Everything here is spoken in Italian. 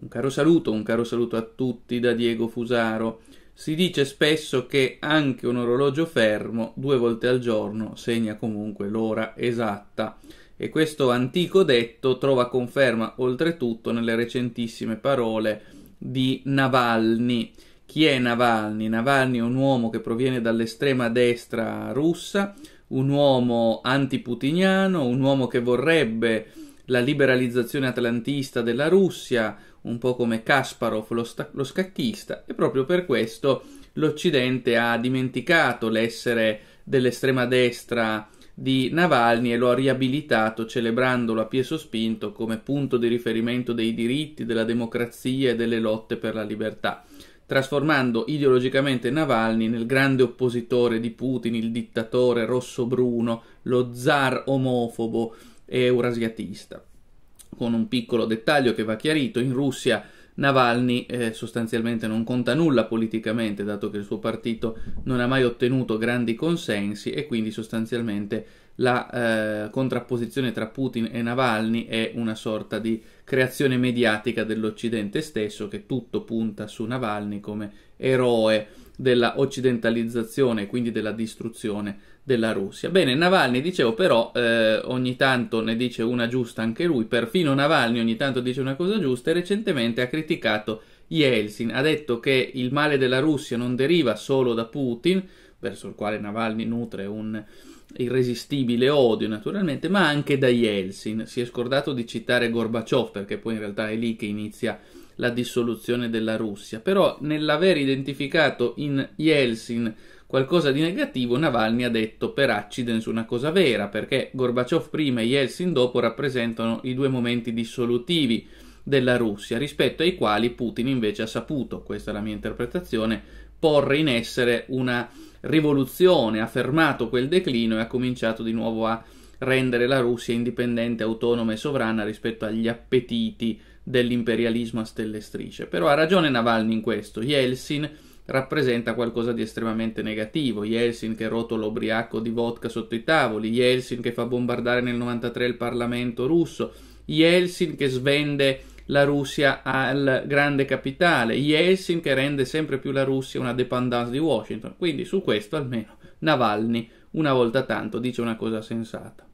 Un caro saluto, un caro saluto a tutti da Diego Fusaro. Si dice spesso che anche un orologio fermo due volte al giorno segna comunque l'ora esatta e questo antico detto trova conferma oltretutto nelle recentissime parole di Navalny. Chi è Navalny? Navalny è un uomo che proviene dall'estrema destra russa, un uomo antiputiniano, un uomo che vorrebbe la liberalizzazione atlantista della Russia, un po' come Kasparov lo, sta- lo scacchista, e proprio per questo l'Occidente ha dimenticato l'essere dell'estrema destra di Navalny e lo ha riabilitato celebrandolo a pie sospinto come punto di riferimento dei diritti, della democrazia e delle lotte per la libertà, trasformando ideologicamente Navalny nel grande oppositore di Putin, il dittatore rosso-bruno, lo zar omofobo eurasiatista. Con un piccolo dettaglio che va chiarito, in Russia Navalny eh, sostanzialmente non conta nulla politicamente, dato che il suo partito non ha mai ottenuto grandi consensi e quindi sostanzialmente la eh, contrapposizione tra Putin e Navalny è una sorta di creazione mediatica dell'Occidente stesso che tutto punta su Navalny come eroe della occidentalizzazione quindi della distruzione della Russia. Bene, Navalny dicevo però eh, ogni tanto ne dice una giusta anche lui, perfino Navalny ogni tanto dice una cosa giusta e recentemente ha criticato Yeltsin, ha detto che il male della Russia non deriva solo da Putin, verso il quale Navalny nutre un irresistibile odio naturalmente, ma anche da Yeltsin. Si è scordato di citare Gorbaciov perché poi in realtà è lì che inizia a la dissoluzione della Russia, però nell'aver identificato in Yeltsin qualcosa di negativo, Navalny ha detto per accidens una cosa vera, perché Gorbaciov prima e Yeltsin dopo rappresentano i due momenti dissolutivi della Russia, rispetto ai quali Putin invece ha saputo, questa è la mia interpretazione, porre in essere una rivoluzione, ha fermato quel declino e ha cominciato di nuovo a rendere la Russia indipendente, autonoma e sovrana rispetto agli appetiti dell'imperialismo a stelle strisce. Però ha ragione Navalny in questo. Yeltsin rappresenta qualcosa di estremamente negativo. Yeltsin che rotola ubriaco di vodka sotto i tavoli, Yeltsin che fa bombardare nel 93 il Parlamento russo, Yeltsin che svende la Russia al grande capitale, Yeltsin che rende sempre più la Russia una dependance di Washington. Quindi su questo almeno Navalny una volta tanto dice una cosa sensata.